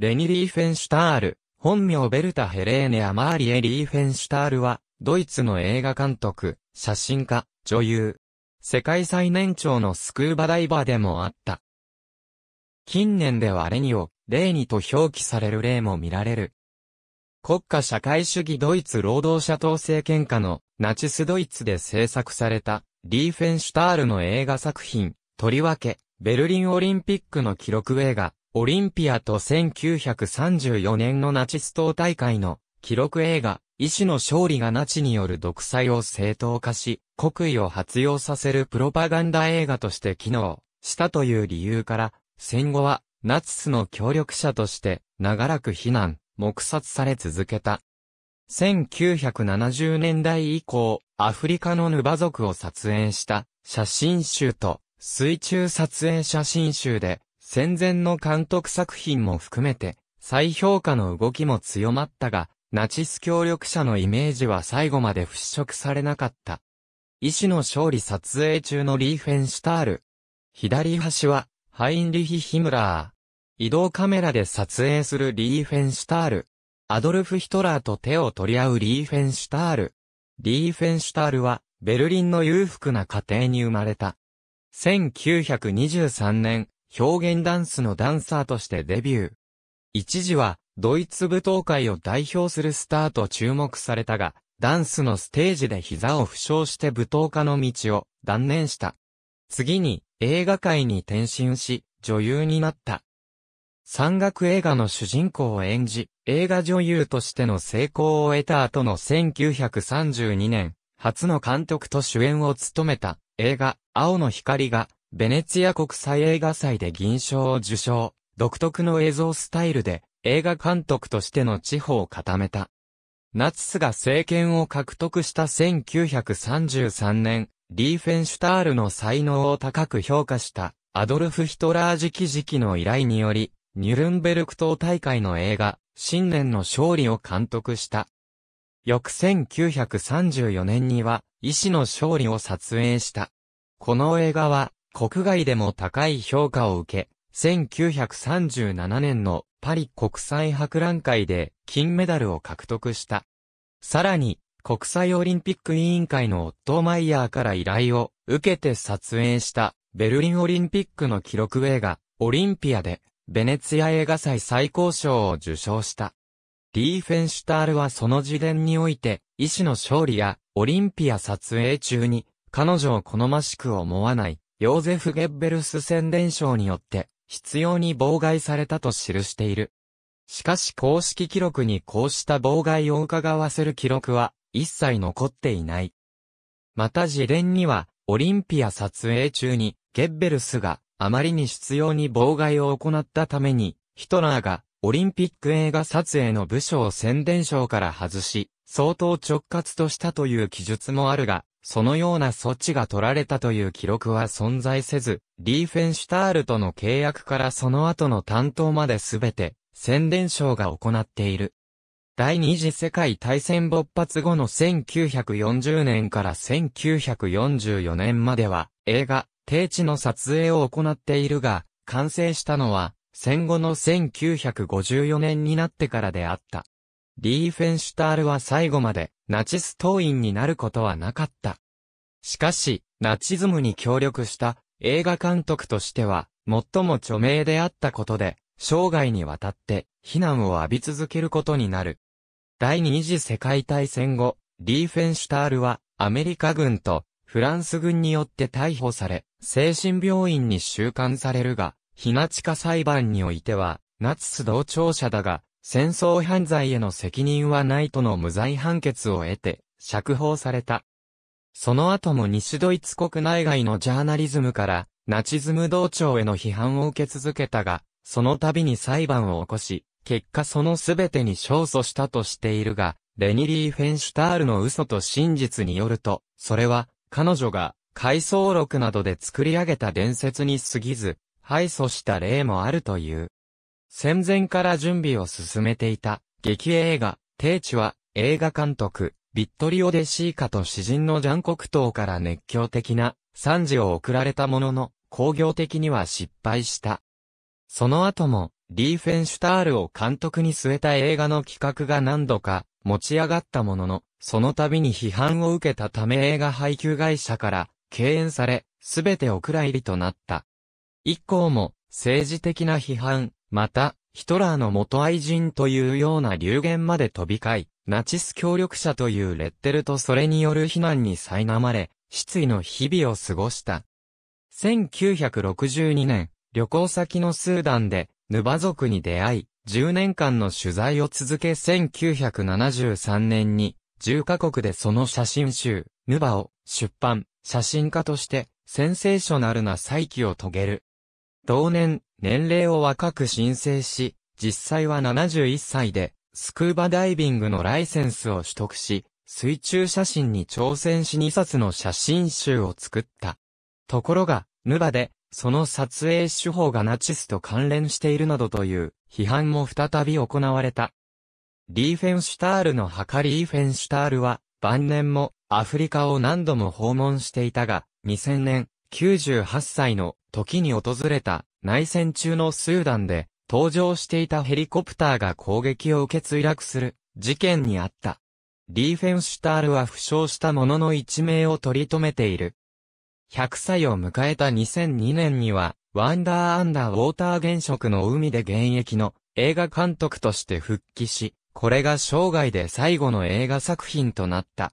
レニ・リーフェンシュタール、本名ベルタ・ヘレーネ・アマーリエ・リーフェンシュタールは、ドイツの映画監督、写真家、女優。世界最年長のスクーバダイバーでもあった。近年ではレニを、レーニと表記される例も見られる。国家社会主義ドイツ労働者党政権下のナチスドイツで制作されたリーフェンシュタールの映画作品、とりわけ、ベルリンオリンピックの記録映画、オリンピアと1934年のナチス党大会の記録映画、医師の勝利がナチによる独裁を正当化し、国威を発揚させるプロパガンダ映画として機能したという理由から、戦後はナチスの協力者として長らく非難、黙殺され続けた。1970年代以降、アフリカのヌバ族を撮影した写真集と水中撮影写真集で戦前の監督作品も含めて、再評価の動きも強まったが、ナチス協力者のイメージは最後まで払拭されなかった。医師の勝利撮影中のリーフェンシュタール。左端は、ハインリヒ・ヒムラー。移動カメラで撮影するリーフェンシュタール。アドルフ・ヒトラーと手を取り合うリーフェンシュタール。リーフェンシュタールは、ベルリンの裕福な家庭に生まれた。1923年、表現ダンスのダンサーとしてデビュー。一時は、ドイツ舞踏会を代表するスターと注目されたが、ダンスのステージで膝を負傷して舞踏家の道を断念した。次に映画界に転身し、女優になった。山岳映画の主人公を演じ、映画女優としての成功を得た後の1932年、初の監督と主演を務めた映画、青の光がベネツィア国際映画祭で銀賞を受賞、独特の映像スタイルで映画監督としての地方を固めた。ナチスが政権を獲得した1933年、リーフェンシュタールの才能を高く評価したアドルフ・ヒトラー時期時期の依頼により、ニュルンベルク党大会の映画、新年の勝利を監督した。翌1934年には、医師の勝利を撮影した。この映画は、国外でも高い評価を受け、1937年のパリ国際博覧会で金メダルを獲得した。さらに、国際オリンピック委員会のオットーマイヤーから依頼を受けて撮影したベルリンオリンピックの記録映画、オリンピアでベネツィア映画祭最高賞を受賞した。リーフェンシュタールはその自伝において、医師の勝利やオリンピア撮影中に彼女を好ましく思わないヨーゼフ・ゲッベルス宣伝賞によって、必要に妨害されたと記している。しかし公式記録にこうした妨害を伺わせる記録は、一切残っていない。また自伝には、オリンピア撮影中に、ゲッベルスが、あまりに必要に妨害を行ったために、ヒトラーが、オリンピック映画撮影の部署を宣伝賞から外し、相当直轄としたという記述もあるが、そのような措置が取られたという記録は存在せず、リーフェンシュタールとの契約からその後の担当まで全て、宣伝省が行っている。第二次世界大戦勃発後の1940年から1944年までは、映画、定地の撮影を行っているが、完成したのは、戦後の1954年になってからであった。リーフェンシュタールは最後までナチス党員になることはなかった。しかし、ナチズムに協力した映画監督としては、最も著名であったことで、生涯にわたって非難を浴び続けることになる。第二次世界大戦後、リーフェンシュタールはアメリカ軍とフランス軍によって逮捕され、精神病院に収監されるが、ひな地下裁判においては、ナチス同調者だが、戦争犯罪への責任はないとの無罪判決を得て、釈放された。その後も西ドイツ国内外のジャーナリズムから、ナチズム同調への批判を受け続けたが、その度に裁判を起こし、結果その全てに勝訴したとしているが、レニリー・フェンシュタールの嘘と真実によると、それは、彼女が、回想録などで作り上げた伝説に過ぎず、敗訴した例もあるという。戦前から準備を進めていた、劇映画、定地は、映画監督、ビットリオ・デシーカと詩人のジャン・コクトーから熱狂的な賛辞を送られたものの、工業的には失敗した。その後も、リーフェンシュタールを監督に据えた映画の企画が何度か持ち上がったものの、その度に批判を受けたため映画配給会社から敬遠され、すべてお蔵入りとなった。以降も政治的な批判、また、ヒトラーの元愛人というような流言まで飛び交い、ナチス協力者というレッテルとそれによる非難に苛まれ、失意の日々を過ごした。1962年、旅行先のスーダンで、ヌバ族に出会い、10年間の取材を続け1973年に、10カ国でその写真集、ヌバを出版、写真家として、センセーショナルな再起を遂げる。同年、年齢を若く申請し、実際は71歳で、スクーバダイビングのライセンスを取得し、水中写真に挑戦し2冊の写真集を作った。ところが、ヌバで、その撮影手法がナチスと関連しているなどという批判も再び行われた。リーフェンシュタールの墓リーフェンシュタールは晩年もアフリカを何度も訪問していたが、2000年、98歳の時に訪れた内戦中のスーダンで登場していたヘリコプターが攻撃を受け墜落する事件にあった。リーフェンシュタールは負傷したものの一命を取り留めている。100歳を迎えた2002年には、ワンダーアンダーウォーター現職の海で現役の映画監督として復帰し、これが生涯で最後の映画作品となった。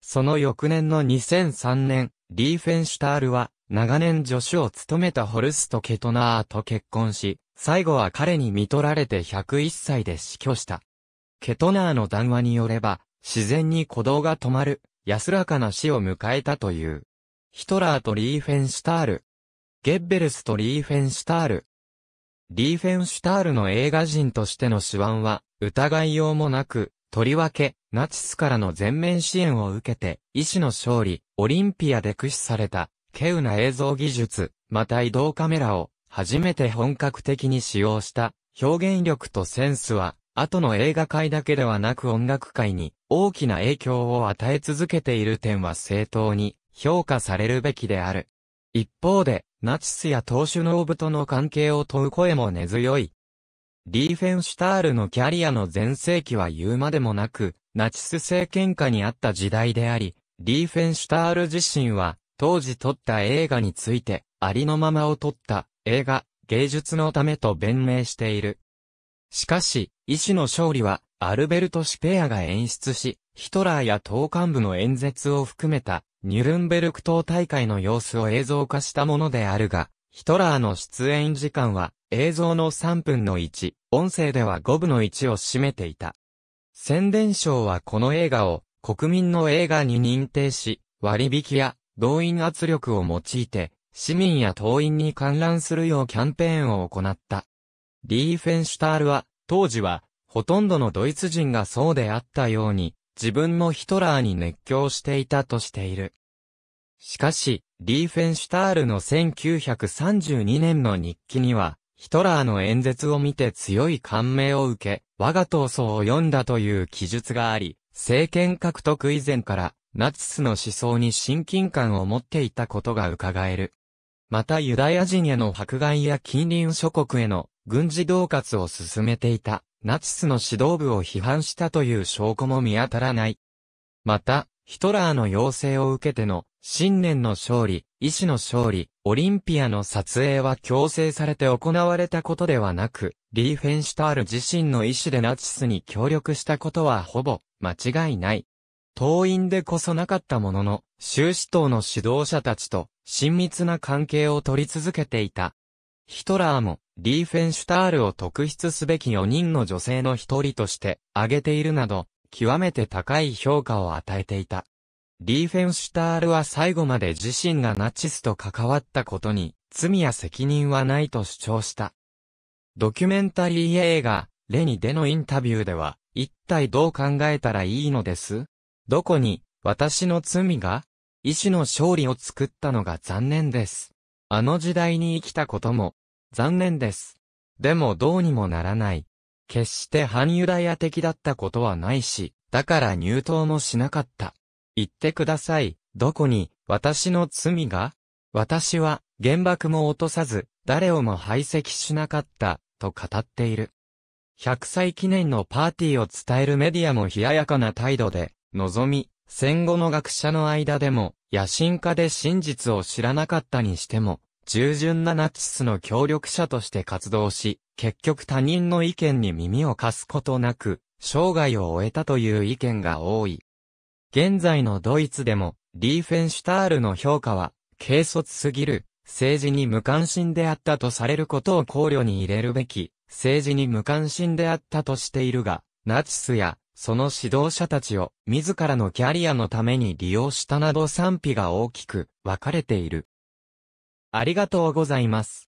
その翌年の2003年、リーフェンシュタールは、長年助手を務めたホルスト・ケトナーと結婚し、最後は彼に見取られて101歳で死去した。ケトナーの談話によれば、自然に鼓動が止まる、安らかな死を迎えたという。ヒトラーとリーフェンシュタール。ゲッベルスとリーフェンシュタール。リーフェンシュタールの映画人としての手腕は、疑いようもなく、とりわけ、ナチスからの全面支援を受けて、医師の勝利、オリンピアで駆使された、稀有な映像技術、また移動カメラを初めて本格的に使用した表現力とセンスは、後の映画界だけではなく音楽界に大きな影響を与え続けている点は正当に評価されるべきである。一方で、ナチスや党首のオブとの関係を問う声も根強い。リーフェンシュタールのキャリアの前世紀は言うまでもなく、ナチス政権下にあった時代であり、リーフェンシュタール自身は、当時撮った映画について、ありのままを撮った映画、芸術のためと弁明している。しかし、医師の勝利は、アルベルト・シペアが演出し、ヒトラーや党幹部の演説を含めた、ニュルンベルク党大会の様子を映像化したものであるが、ヒトラーの出演時間は、映像の3分の1、音声では5分の1を占めていた。宣伝賞はこの映画を、国民の映画に認定し、割引や動員圧力を用いて、市民や党員に観覧するようキャンペーンを行った。リーフェンシュタールは、当時は、ほとんどのドイツ人がそうであったように、自分もヒトラーに熱狂していたとしている。しかし、リーフェンシュタールの1932年の日記には、ヒトラーの演説を見て強い感銘を受け、我が闘争を読んだという記述があり、政権獲得以前から、ナチスの思想に親近感を持っていたことが伺える。またユダヤ人への迫害や近隣諸国への軍事恫喝を進めていたナチスの指導部を批判したという証拠も見当たらない。また、ヒトラーの要請を受けての新年の勝利、医師の勝利、オリンピアの撮影は強制されて行われたことではなく、リーフェンシュタール自身の意思でナチスに協力したことはほぼ間違いない。党員でこそなかったものの、修士党の指導者たちと親密な関係を取り続けていた。ヒトラーもリーフェンシュタールを特筆すべき4人の女性の一人として挙げているなど、極めて高い評価を与えていた。リーフェンシュタールは最後まで自身がナチスと関わったことに、罪や責任はないと主張した。ドキュメンタリー映画、レニでのインタビューでは、一体どう考えたらいいのですどこに、私の罪が医師の勝利を作ったのが残念です。あの時代に生きたことも、残念です。でもどうにもならない。決して反ユダヤ的だったことはないし、だから入党もしなかった。言ってください、どこに、私の罪が私は、原爆も落とさず、誰をも排斥しなかった、と語っている。100歳記念のパーティーを伝えるメディアも冷ややかな態度で、望み、戦後の学者の間でも、野心家で真実を知らなかったにしても、従順なナチスの協力者として活動し、結局他人の意見に耳を貸すことなく、生涯を終えたという意見が多い。現在のドイツでも、リーフェンシュタールの評価は、軽率すぎる、政治に無関心であったとされることを考慮に入れるべき、政治に無関心であったとしているが、ナチスやその指導者たちを自らのキャリアのために利用したなど賛否が大きく分かれている。ありがとうございます。